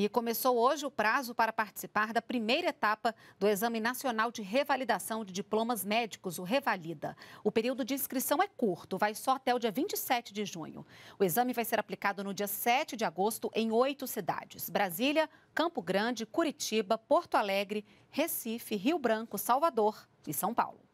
E começou hoje o prazo para participar da primeira etapa do Exame Nacional de Revalidação de Diplomas Médicos, o Revalida. O período de inscrição é curto, vai só até o dia 27 de junho. O exame vai ser aplicado no dia 7 de agosto em oito cidades: Brasília, Campo Grande, Curitiba, Porto Alegre, Recife, Rio Branco, Salvador e São Paulo.